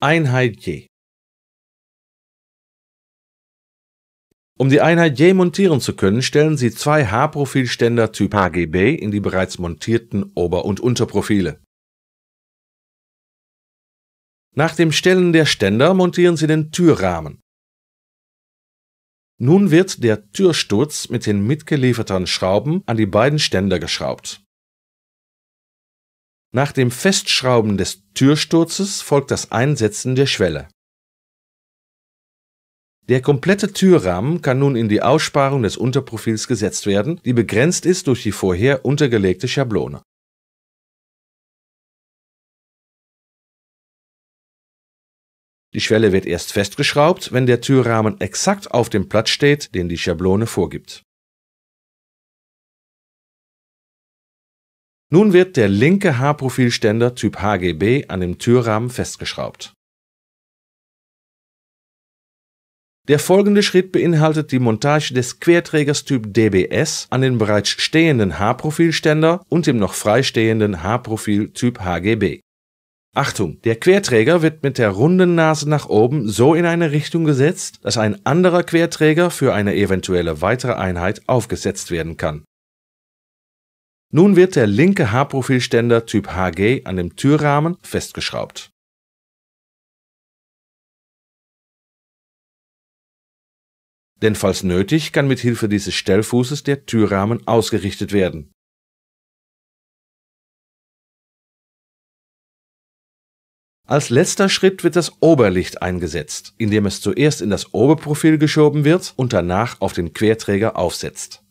Einheit J. Um die Einheit J montieren zu können, stellen Sie zwei H-Profilständer Typ HGB in die bereits montierten Ober- und Unterprofile. Nach dem Stellen der Ständer montieren Sie den Türrahmen. Nun wird der Türsturz mit den mitgelieferten Schrauben an die beiden Ständer geschraubt. Nach dem Festschrauben des Türsturzes folgt das Einsetzen der Schwelle. Der komplette Türrahmen kann nun in die Aussparung des Unterprofils gesetzt werden, die begrenzt ist durch die vorher untergelegte Schablone. Die Schwelle wird erst festgeschraubt, wenn der Türrahmen exakt auf dem Platz steht, den die Schablone vorgibt Nun wird der linke Haarprofilständer Typ HGB an dem Türrahmen festgeschraubt. Der folgende Schritt beinhaltet die Montage des Querträgers Typ DBS an den bereits stehenden Haarprofilständer und dem noch freistehenden Haarprofil Typ HGB. Achtung, der Querträger wird mit der runden Nase nach oben so in eine Richtung gesetzt, dass ein anderer Querträger für eine eventuelle weitere Einheit aufgesetzt werden kann nun wird der linke Haarprofilständer Typ HG an dem Türrahmen festgeschraubt. Denn falls nötig, kann mit Hilfe dieses Stellfußes der Türrahmen ausgerichtet werden. Als letzter Schritt wird das Oberlicht eingesetzt, indem es zuerst in das Oberprofil geschoben wird und danach auf den Querträger aufsetzt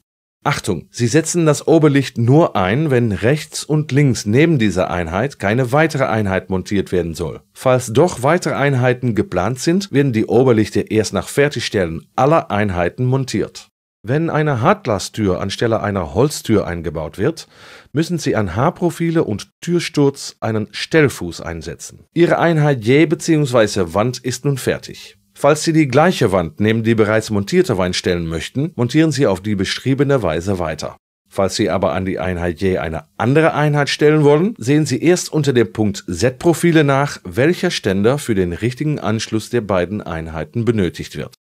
Achtung, Sie setzen das Oberlicht nur ein, wenn rechts und links neben dieser Einheit keine weitere Einheit montiert werden soll. Falls doch weitere Einheiten geplant sind, werden die Oberlichte erst nach Fertigstellen aller Einheiten montiert. Wenn eine Hartglastür anstelle einer Holztür eingebaut wird, müssen Sie an Haarprofile und Türsturz einen Stellfuß einsetzen. Ihre Einheit J bzw. Wand ist nun fertig. Falls Sie die gleiche Wand neben die bereits montierte Wand stellen möchten, montieren Sie auf die beschriebene Weise weiter. Falls Sie aber an die Einheit je eine andere Einheit stellen wollen, sehen Sie erst unter dem Punkt z profile nach, welcher Ständer für den richtigen Anschluss der beiden Einheiten benötigt wird